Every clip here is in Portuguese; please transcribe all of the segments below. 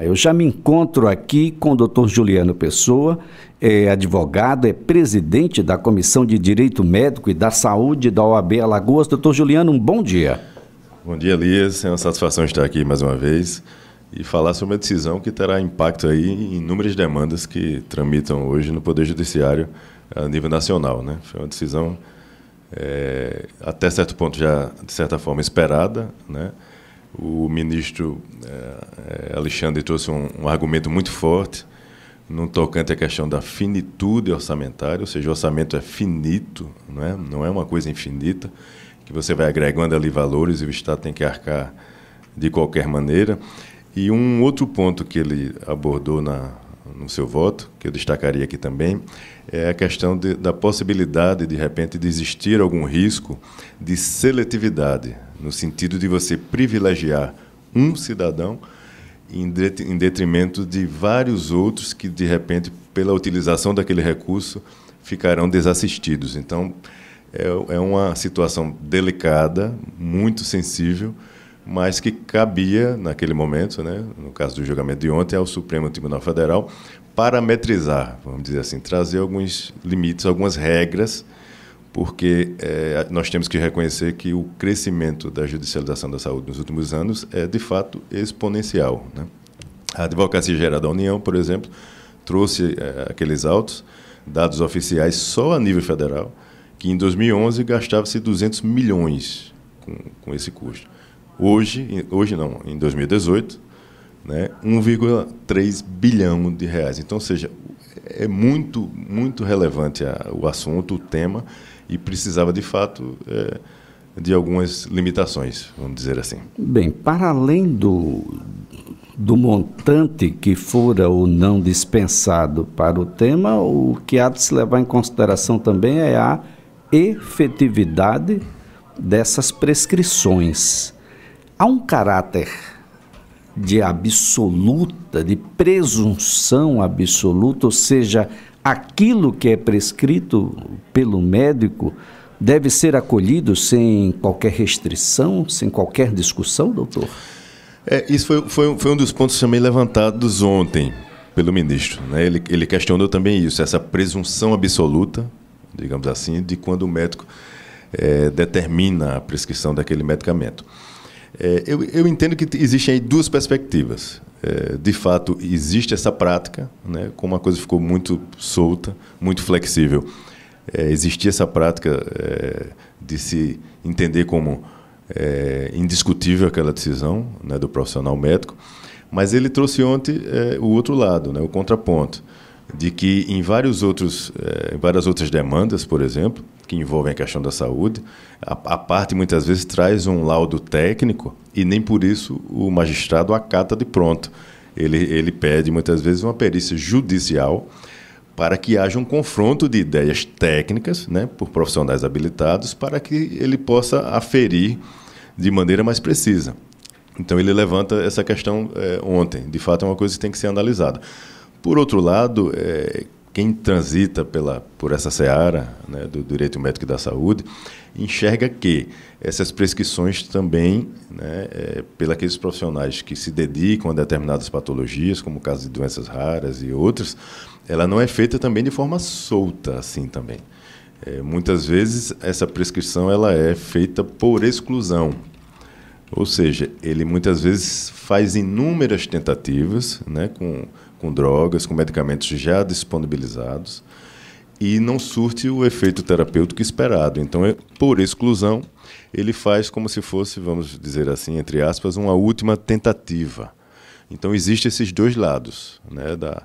Eu já me encontro aqui com o doutor Juliano Pessoa, é advogado, é presidente da Comissão de Direito Médico e da Saúde da OAB Alagoas. Doutor Juliano, um bom dia. Bom dia, Elias. É uma satisfação estar aqui mais uma vez e falar sobre uma decisão que terá impacto aí em inúmeras demandas que tramitam hoje no Poder Judiciário a nível nacional. Né? Foi uma decisão, é, até certo ponto, já de certa forma esperada, né? O ministro eh, Alexandre trouxe um, um argumento muito forte no tocante à questão da finitude orçamentária, ou seja, o orçamento é finito, não é, não é uma coisa infinita, que você vai agregando ali valores e o Estado tem que arcar de qualquer maneira. E um outro ponto que ele abordou na, no seu voto, que eu destacaria aqui também, é a questão de, da possibilidade, de repente, de existir algum risco de seletividade, no sentido de você privilegiar um cidadão em detrimento de vários outros que, de repente, pela utilização daquele recurso, ficarão desassistidos. Então, é, é uma situação delicada, muito sensível, mas que cabia, naquele momento, né, no caso do julgamento de ontem, ao Supremo Tribunal Federal, parametrizar, vamos dizer assim, trazer alguns limites, algumas regras, porque é, nós temos que reconhecer que o crescimento da judicialização da saúde nos últimos anos é, de fato, exponencial. Né? A Advocacia Geral da União, por exemplo, trouxe é, aqueles autos, dados oficiais só a nível federal, que em 2011 gastava-se 200 milhões com, com esse custo. Hoje, hoje não, em 2018, né, 1,3 bilhão de reais. Então, ou seja, é muito, muito relevante a, o assunto, o tema, e precisava, de fato, é, de algumas limitações, vamos dizer assim. Bem, para além do, do montante que fora ou não dispensado para o tema, o que há de se levar em consideração também é a efetividade dessas prescrições há um caráter de absoluta, de presunção absoluta, ou seja, aquilo que é prescrito pelo médico deve ser acolhido sem qualquer restrição, sem qualquer discussão, doutor? É, isso foi, foi, foi um dos pontos também levantados ontem pelo ministro. Né? Ele, ele questionou também isso, essa presunção absoluta, digamos assim, de quando o médico é, determina a prescrição daquele medicamento. É, eu, eu, entendo que existem aí duas perspectivas. É, de fato, existe essa prática, né, como a coisa ficou muito solta, muito flexível. É, existia essa prática é, de se entender como é, indiscutível aquela decisão né, do profissional médico, mas ele trouxe ontem é, o outro lado, né, o contraponto, de que em vários outros, em várias outras demandas, por exemplo, que envolvem a questão da saúde, a, a, parte muitas vezes traz um laudo técnico e nem por isso o magistrado acata de pronto. Ele, ele pede muitas vezes uma perícia judicial para que haja um confronto de ideias técnicas né, por profissionais habilitados para que ele possa aferir de maneira mais precisa. Então ele levanta essa questão é, ontem. De fato, é uma coisa que tem que ser analisada. Por outro lado, é, quem transita pela, por essa seara né, do direito médico e da saúde enxerga que essas prescrições também, né, é, pelos profissionais que se dedicam a determinadas patologias, como o caso de doenças raras e outras, ela não é feita também de forma solta, assim também. É, muitas vezes essa prescrição ela é feita por exclusão, ou seja, ele muitas vezes faz inúmeras tentativas, né, com com drogas, com medicamentos já disponibilizados e não surte o efeito terapêutico esperado. Então, é por exclusão, ele faz como se fosse, vamos dizer assim, entre aspas, uma última tentativa. Então, existem esses dois lados né, da,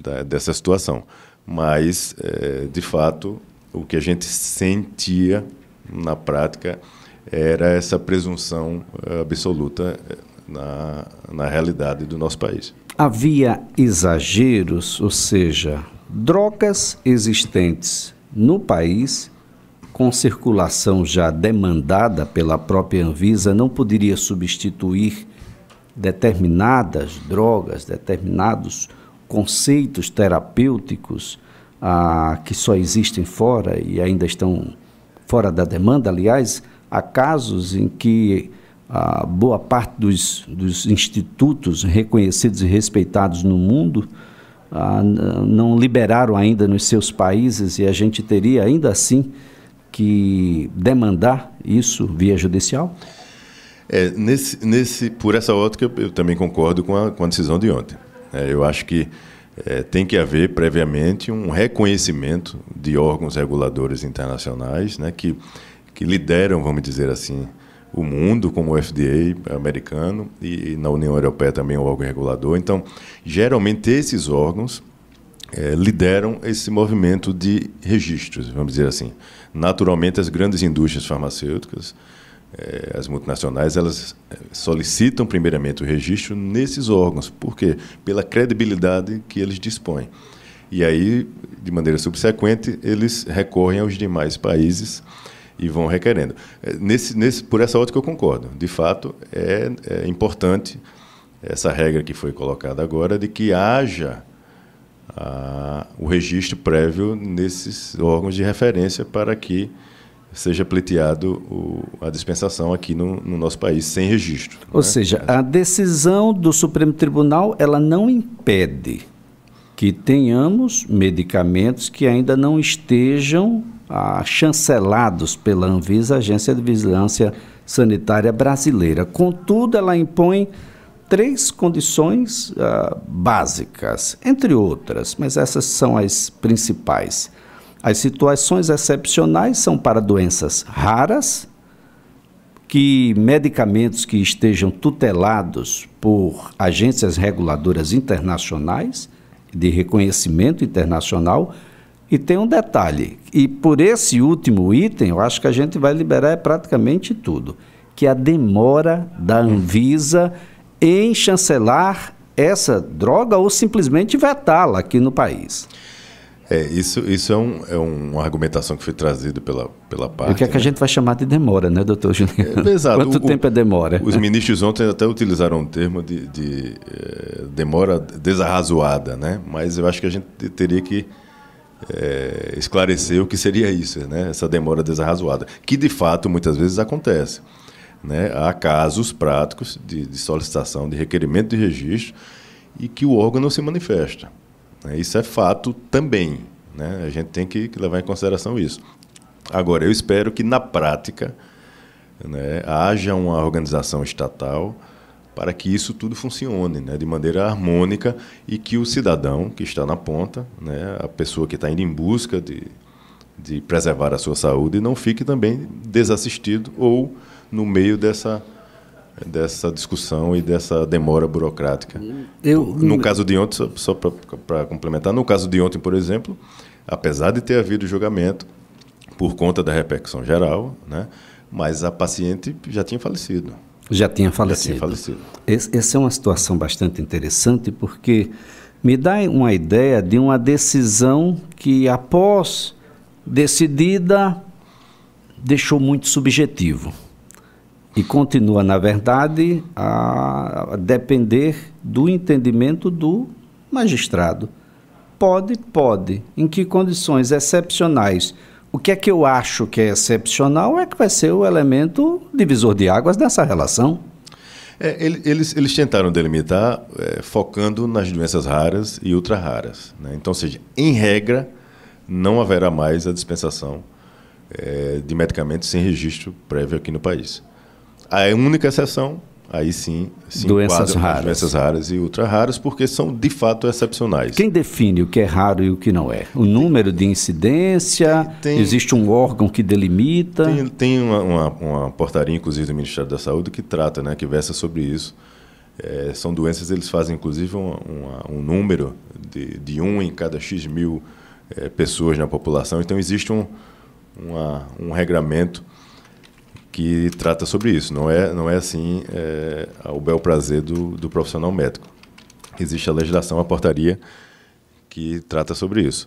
da, dessa situação. Mas, é, de fato, o que a gente sentia na prática era essa presunção é, absoluta é, na, na realidade do nosso país havia exageros, ou seja, drogas existentes no país com circulação já demandada pela própria Anvisa não poderia substituir determinadas drogas, determinados conceitos terapêuticos ah, que só existem fora e ainda estão fora da demanda. Aliás, há casos em que a boa parte dos, dos institutos reconhecidos e respeitados no mundo não liberaram ainda nos seus países e a gente teria ainda assim que demandar isso via judicial? É, nesse, nesse, por essa ótica, eu também concordo com a, com a decisão de ontem. É, eu acho que é, tem que haver previamente um reconhecimento de órgãos reguladores internacionais né, que, que lideram, vamos dizer assim, o mundo, como o FDA americano e, na União Europeia também o órgão regulador. Então, geralmente esses órgãos é, lideram esse movimento de registros, vamos dizer assim. Naturalmente, as grandes indústrias farmacêuticas, é, as multinacionais, elas eh, solicitam primeiramente o registro nesses órgãos. Por quê? Pela credibilidade que eles dispõem. E aí, de maneira subsequente, eles recorrem aos demais países e vão requerendo. É, nesse, nesse, por essa que eu concordo. De fato, é, é importante essa regra que foi colocada agora de que haja ah, o registro prévio nesses órgãos de referência para que seja pleiteado o, a dispensação aqui no, no, nosso país sem registro. Ou né? seja, a decisão do Supremo Tribunal ela não impede que tenhamos medicamentos que ainda não estejam ah, chancelados pela Anvisa, Agência de Vigilância Sanitária Brasileira. Contudo, ela impõe três condições ah, básicas, entre outras, mas essas são as principais. As situações excepcionais são para doenças raras, que medicamentos que estejam tutelados por agências reguladoras internacionais, de reconhecimento internacional, e tem um detalhe, e por esse último item, eu acho que a gente vai liberar é praticamente tudo, que é a demora da Anvisa em chancelar essa droga ou simplesmente vetá-la aqui no país. É, isso, isso é, um, é uma argumentação que foi trazida pela, pela parte. O que é que né? a gente vai chamar de demora, né, doutor Juliano? É, exato. Quanto o, tempo é demora? Os ministros ontem até utilizaram um termo de, de eh, demora desarrazoada, né? Mas eu acho que a gente teria que é, esclarecer o que seria isso, né? essa demora desarrazoada, que de fato muitas vezes acontece. Né? Há casos práticos de, de solicitação, de requerimento de registro, e que o órgão não se manifesta. Né? Isso é fato também. Né? A gente tem que, que levar em consideração isso. Agora, eu espero que na prática né, haja uma organização estatal para que isso tudo funcione né, de maneira harmônica e que o cidadão que está na ponta, né, a pessoa que está indo em busca de, de preservar a sua saúde, não fique também desassistido ou no meio dessa dessa discussão e dessa demora burocrática. Eu, no caso de ontem, só, só para complementar, no caso de ontem, por exemplo, apesar de ter havido julgamento por conta da repercussão geral, né, mas a paciente já tinha falecido. Já tinha falecido. Já tinha falecido. Esse, essa é uma situação bastante interessante porque me dá uma ideia de uma decisão que, após decidida, deixou muito subjetivo. E continua, na verdade, a depender do entendimento do magistrado. Pode, pode. Em que condições excepcionais? O que é que eu acho que é excepcional é que vai ser o elemento divisor de águas dessa relação. É, eles, eles, tentaram delimitar é, focando nas doenças raras e ultra raras. Né? Então, ou seja, em regra, não haverá mais a dispensação é, de medicamentos sem registro prévio aqui no país. A única exceção aí sim doenças raras. doenças raras e ultra raras, porque são de fato excepcionais. Quem define o que é raro e o que não é? O número de incidência? Tem, existe um órgão que delimita? Tem, tem uma, uma, uma, portaria, inclusive, do Ministério da Saúde que trata, né, que versa sobre isso. É, são doenças, eles fazem inclusive uma, um número de, de um em cada X mil é, pessoas na população. Então existe um, um regramento que trata sobre isso. Não é, não é assim é, o bel prazer do, do profissional médico. Existe a legislação, a portaria que trata sobre isso.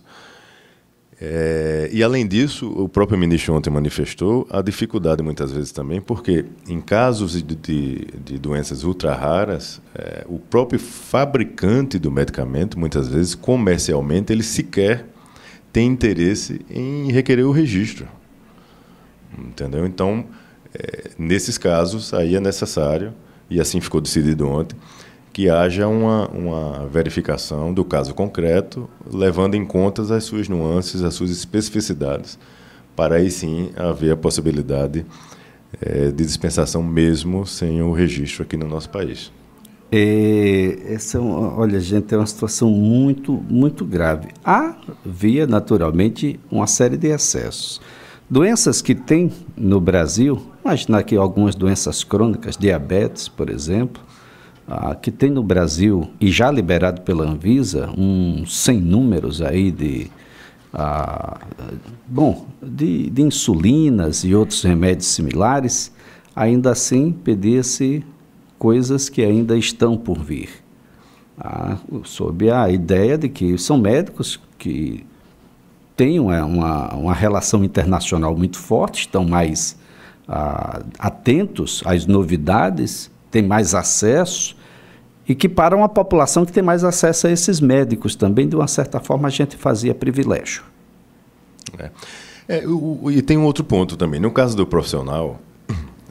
É, e além disso, o próprio ministro ontem manifestou a dificuldade muitas vezes também, porque em casos de, de, de doenças ultra raras, é, o próprio fabricante do medicamento, muitas vezes comercialmente, ele sequer tem interesse em requerer o registro. Entendeu? Então, é, nesses casos, aí é necessário, e assim ficou decidido ontem, que haja uma, uma verificação do caso concreto, levando em conta as suas nuances, as suas especificidades, para aí sim haver a possibilidade é, de dispensação mesmo sem o registro aqui no nosso país. É, essa é olha, gente, é uma situação muito, muito grave. Havia, naturalmente, uma série de excessos. Doenças que tem no Brasil, Imaginar que algumas doenças crônicas, diabetes, por exemplo, ah, que tem no Brasil e já liberado pela Anvisa um sem números aí de ah, bom de, de, insulinas e outros remédios similares, ainda assim pedir-se coisas que ainda estão por vir. Ah, sob a ideia de que são médicos que têm uma, uma relação internacional muito forte, estão mais ah, atentos às novidades, têm mais acesso, e que para uma população que tem mais acesso a esses médicos também, de uma certa forma, a gente fazia privilégio. É. É, o, o, e tem um outro ponto também. No caso do profissional,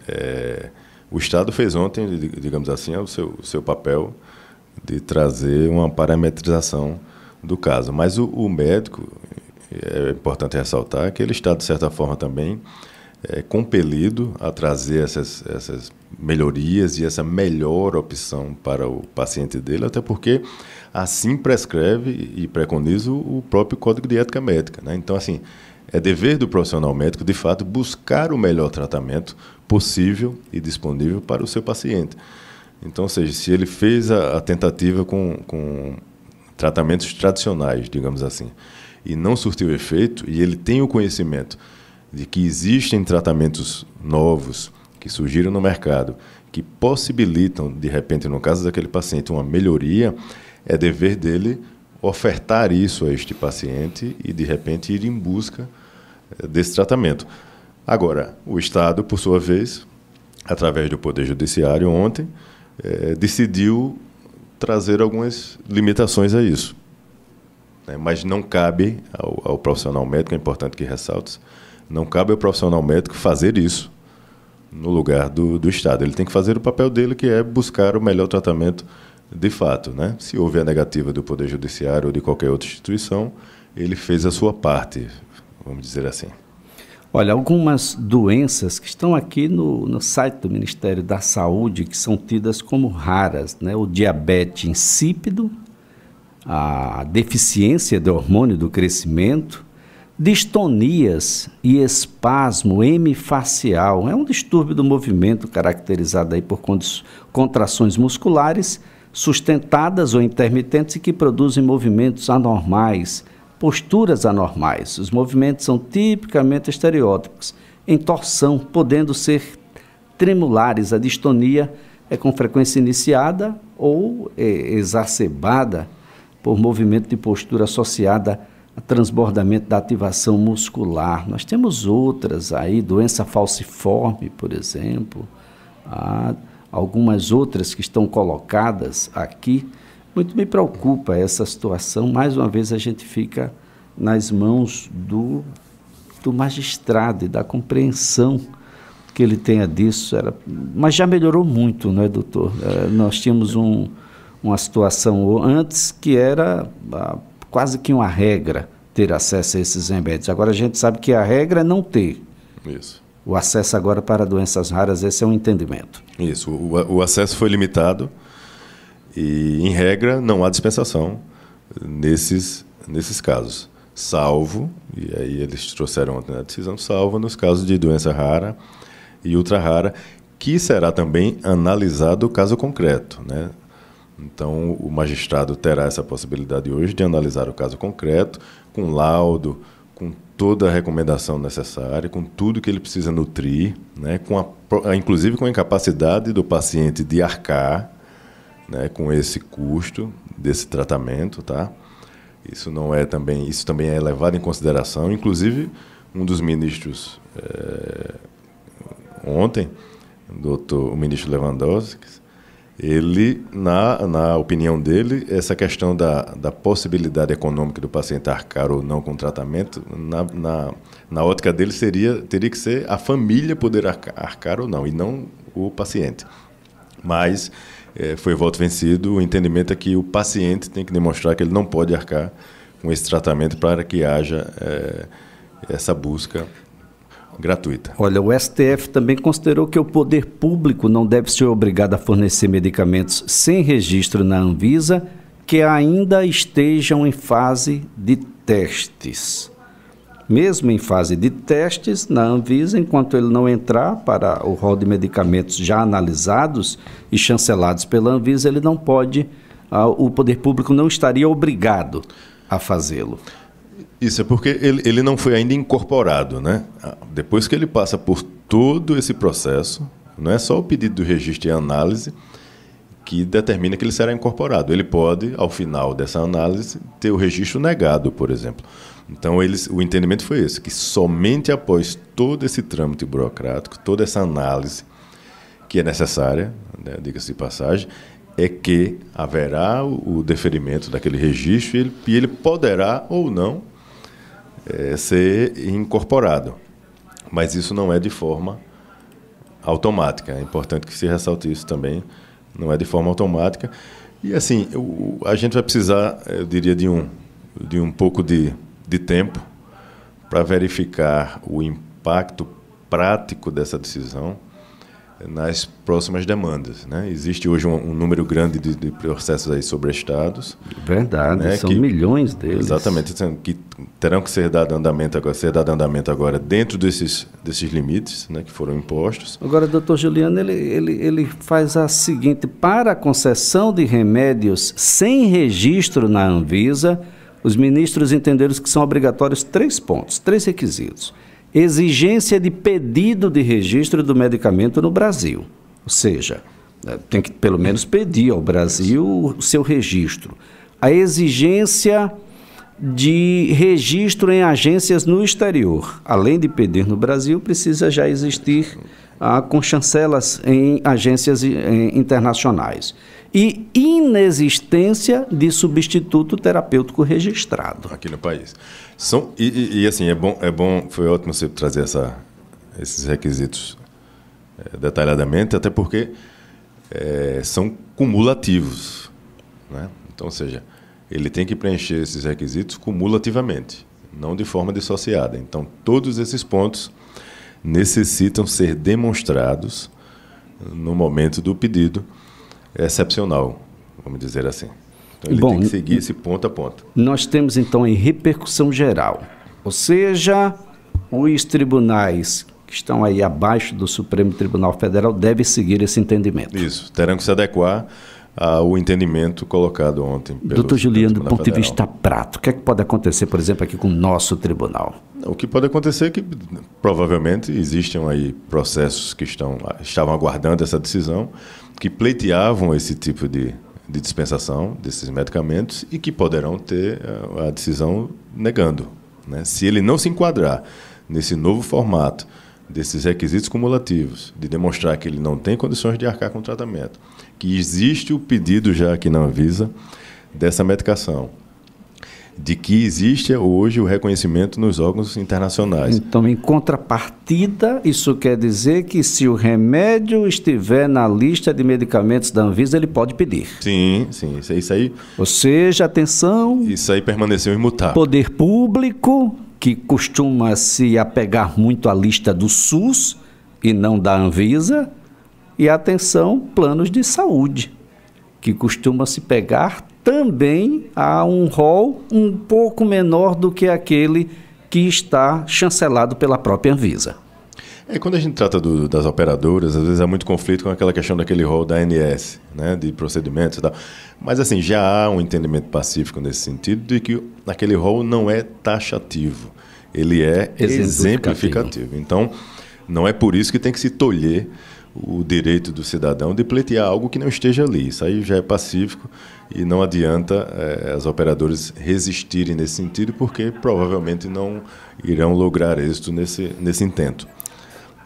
é, o Estado fez ontem, digamos assim, o seu, o seu papel de trazer uma parametrização do caso. Mas o, o médico, é, é importante ressaltar que ele está, de certa forma, também é, compelido a trazer essas, essas melhorias e essa melhor opção para o paciente dele, até porque assim prescreve e preconiza o próprio Código de Ética Médica. Né? Então, assim, é dever do profissional médico, de fato, buscar o melhor tratamento possível e disponível para o seu paciente. Então, ou seja, se ele fez a, a tentativa com, com tratamentos tradicionais, digamos assim, e não surtiu efeito, e ele tem o conhecimento de que existem tratamentos novos que surgiram no mercado que possibilitam, de repente, no caso daquele paciente, uma melhoria, é dever dele ofertar isso a este paciente e, de repente, ir em busca eh, desse tratamento. Agora, o Estado, por sua vez, através do Poder Judiciário, ontem, eh, decidiu trazer algumas limitações a isso. Né? Mas não cabe ao, ao profissional médico, é importante que ressalte não cabe ao profissional médico fazer isso no lugar do, do Estado. Ele tem que fazer o papel dele, que é buscar o melhor tratamento de fato. Né? Se houve a negativa do Poder Judiciário ou de qualquer outra instituição, ele fez a sua parte, vamos dizer assim. Olha, algumas doenças que estão aqui no, no site do Ministério da Saúde, que são tidas como raras, né? o diabetes insípido, a deficiência do hormônio do crescimento, distonias e espasmo hemifacial. É um distúrbio do movimento caracterizado aí por contrações musculares sustentadas ou intermitentes e que produzem movimentos anormais, posturas anormais. Os movimentos são tipicamente estereótipos, em torção, podendo ser tremulares. A distonia é com frequência iniciada ou é, exacerbada por movimento de postura associada a transbordamento da ativação muscular. Nós temos outras aí, doença falciforme, por exemplo, Há algumas outras que estão colocadas aqui. Muito me preocupa essa situação. Mais uma vez a gente fica nas mãos do, do magistrado e da compreensão que ele tenha disso. Era, mas já melhorou muito, não é, doutor? É, nós tínhamos um, uma situação antes que era a quase que uma regra ter acesso a esses remédios. Agora a gente sabe que a regra é não ter. Isso. O acesso agora para doenças raras, esse é um entendimento. Isso, o, o acesso foi limitado e, em regra, não há dispensação nesses, nesses casos. Salvo, e aí eles trouxeram a decisão, salvo nos casos de doença rara e ultra rara, que será também analisado o caso concreto. Né? Então, o magistrado terá essa possibilidade hoje de analisar o caso concreto, com laudo, com toda a recomendação necessária, com tudo que ele precisa nutrir, né, com a, ah, inclusive com a incapacidade do paciente de arcar né, com esse custo desse tratamento, tá? Isso não é também, isso também é levado em consideração. Inclusive, um dos ministros é, ontem, doutor, o ministro Lewandowski, ele, na, na opinião dele, essa questão da, da possibilidade econômica do paciente arcar ou não com tratamento, na, na, na ótica dele, seria, teria que ser a família poder arcar, arcar ou não, e não o paciente. Mas é, foi voto vencido, o entendimento é que o paciente tem que demonstrar que ele não pode arcar com esse tratamento para que haja é, essa busca gratuita. Olha, o STF também considerou que o poder público não deve ser obrigado a fornecer medicamentos sem registro na Anvisa que ainda estejam em fase de testes. Mesmo em fase de testes na Anvisa, enquanto ele não entrar para o rol de medicamentos já analisados e chancelados pela Anvisa, ele não pode, ah, o poder público não estaria obrigado a fazê-lo. Isso é porque ele, ele não foi ainda incorporado, né? Ah, depois que ele passa por todo esse processo, não é só o pedido do registro e análise que determina que ele será incorporado. Ele pode, ao final dessa análise, ter o registro negado, por exemplo. Então, eles, o entendimento foi esse, que somente após todo esse trâmite burocrático, toda essa análise que é necessária, né, diga-se de passagem, é que haverá o, deferimento daquele registro e ele poderá ou não é, ser incorporado. Mas isso não é de forma automática. É importante que se ressalte isso também. Não é de forma automática. E assim, eu, a gente vai precisar, eu diria, de um, de um pouco de, de tempo para verificar o impacto prático dessa decisão nas próximas demandas. Né? Existe hoje um, um número grande de, de, processos aí sobre estados. Verdade, né? são que, milhões deles. Exatamente, que terão que ser dado andamento agora, ser dado andamento agora dentro desses, desses limites né, que foram impostos. Agora, doutor Juliano, ele, ele, ele faz a seguinte, para a concessão de remédios sem registro na Anvisa, os ministros entenderam que são obrigatórios três pontos, três requisitos exigência de pedido de registro do medicamento no Brasil. Ou seja, eh, tem que pelo menos pedir ao Brasil o seu registro. A exigência de registro em agências no exterior. Além de pedir no Brasil, precisa já existir ah, com chancelas em agências eh, internacionais. E inexistência de substituto terapêutico registrado. Aqui no país. São, e, e, e assim, é bom, é bom, foi ótimo você trazer essa, esses requisitos é, detalhadamente, até porque é, são cumulativos. Né? Então, ou seja, ele tem que preencher esses requisitos cumulativamente, não de forma dissociada. Então, todos esses pontos necessitam ser demonstrados no momento do pedido excepcional, vamos dizer assim. Então, ele Bom, tem que seguir esse ponto a ponto. Nós temos então em repercussão geral, ou seja, os tribunais que estão aí abaixo do Supremo Tribunal Federal devem seguir esse entendimento. Isso, terão que se adequar o entendimento colocado ontem. Pelo, Doutor Juliano, do ponto Federal. de vista prático, o que, é que pode acontecer, por exemplo, aqui com o nosso tribunal? O que pode acontecer é que provavelmente existem aí processos que estão, estavam aguardando essa decisão, que pleiteavam esse tipo de, de dispensação desses medicamentos e que poderão ter a, eh, a decisão negando. Né? Se ele não se enquadrar nesse novo formato desses requisitos cumulativos, de demonstrar que ele não tem condições de arcar com o tratamento, que existe o pedido já aqui na Anvisa dessa medicação, de que existe hoje o reconhecimento nos órgãos internacionais. Então, em contrapartida, isso quer dizer que se o remédio estiver na lista de medicamentos da Anvisa, ele pode pedir. Sim, sim, isso aí. Ou seja, atenção. Isso aí permaneceu imutável. Poder público que costuma se apegar muito à lista do SUS e não da Anvisa, e atenção, planos de saúde, que costuma se pegar também a um rol um pouco menor do que aquele que está chancelado pela própria Anvisa. É, quando a gente trata do, das operadoras, às vezes há muito conflito com aquela questão daquele rol da ANS, né, de procedimentos e tal. Mas, assim, já há um entendimento pacífico nesse sentido de que aquele rol não é taxativo, ele é exemplificativo. exemplificativo. Então, não é por isso que tem que se tolher o direito do cidadão de pleitear algo que não esteja ali. Isso aí já é pacífico e não adianta é, as operadoras resistirem nesse sentido, porque provavelmente não irão lograr êxito nesse, nesse intento.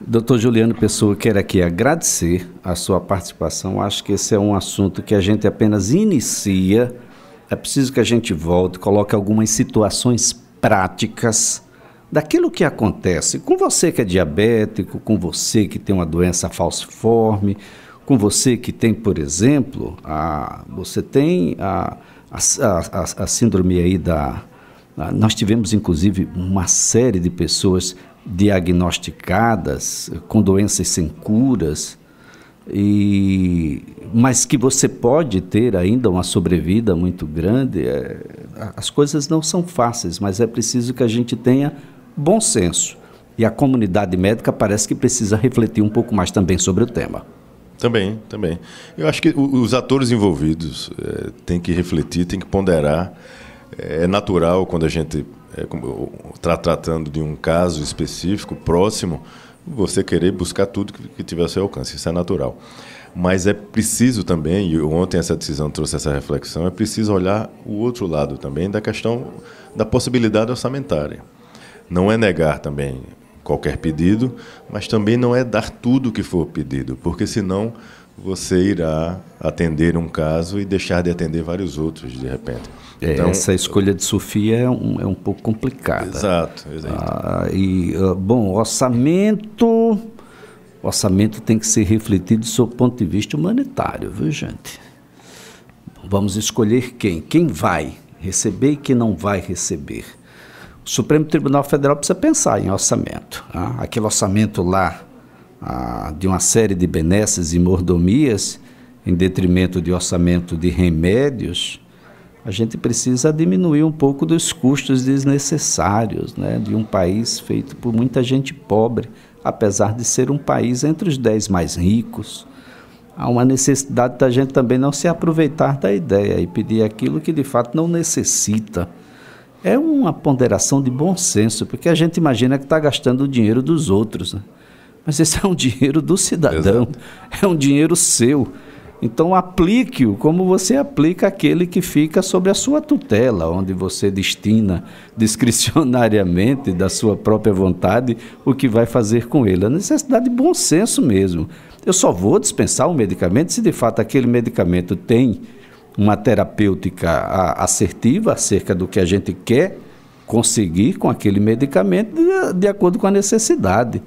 Doutor Juliano Pessoa, quero aqui agradecer a sua participação. Acho que esse é um assunto que a gente apenas inicia. É preciso que a gente volte, coloque algumas situações práticas daquilo que acontece com você que é diabético, com você que tem uma doença falciforme, com você que tem, por exemplo, a, você tem a, a, a, a síndrome aí da. A, nós tivemos, inclusive, uma série de pessoas diagnosticadas com doenças sem curas, e, mas que você pode ter ainda uma sobrevida muito grande. É, as coisas não são fáceis, mas é preciso que a gente tenha bom senso. E a comunidade médica parece que precisa refletir um pouco mais também sobre o tema. Também, também. Eu acho que os atores envolvidos é, têm que refletir, têm que ponderar. É natural quando a gente é, tra tratando de um caso específico, próximo, você querer buscar tudo que, tiver ao seu alcance, isso é natural. Mas é preciso também, e ontem essa decisão trouxe essa reflexão, é preciso olhar o outro lado também da questão da possibilidade orçamentária. Não é negar também qualquer pedido, mas também não é dar tudo que for pedido, porque senão você irá atender um caso e deixar de atender vários outros de repente. É, então, Essa escolha de Sofia é um, é um pouco complicada. Exato, exato. Ah, e, ah, bom, orçamento. Orçamento tem que ser refletido do seu ponto de vista humanitário, viu, gente? Vamos escolher quem? Quem vai receber e quem não vai receber. O Supremo Tribunal Federal precisa pensar em orçamento. Ah, aquele orçamento lá de uma série de benesses e mordomias em detrimento de orçamento de remédios, a gente precisa diminuir um pouco dos custos desnecessários né, de um país feito por muita gente pobre, apesar de ser um país entre os dez mais ricos. Há uma necessidade da gente também não se aproveitar da ideia e pedir aquilo que de fato não necessita. É uma ponderação de bom senso, porque a gente imagina que está gastando o dinheiro dos outros. Né? Mas esse é um dinheiro do cidadão, Exato. é um dinheiro seu. Então aplique-o como você aplica aquele que fica sobre a sua tutela, onde você destina discricionariamente da sua própria vontade o que vai fazer com ele. A é necessidade de bom senso mesmo. Eu só vou dispensar um medicamento se de fato aquele medicamento tem uma terapêutica assertiva acerca do que a gente quer conseguir com aquele medicamento de acordo com a necessidade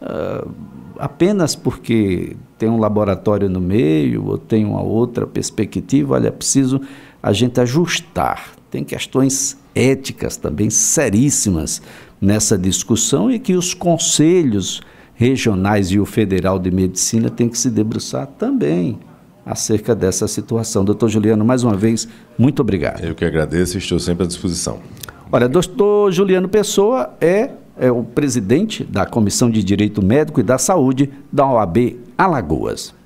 uh, apenas porque tem um laboratório no meio ou tem uma outra perspectiva, olha, preciso a gente ajustar. Tem questões éticas também seríssimas nessa discussão e que os conselhos regionais e o federal de medicina têm que se debruçar também acerca dessa situação. Doutor Juliano, mais uma vez, muito obrigado. Eu que agradeço e estou sempre à disposição. Olha, doutor Juliano Pessoa é é o presidente da Comissão de Direito Médico e da Saúde da OAB Alagoas.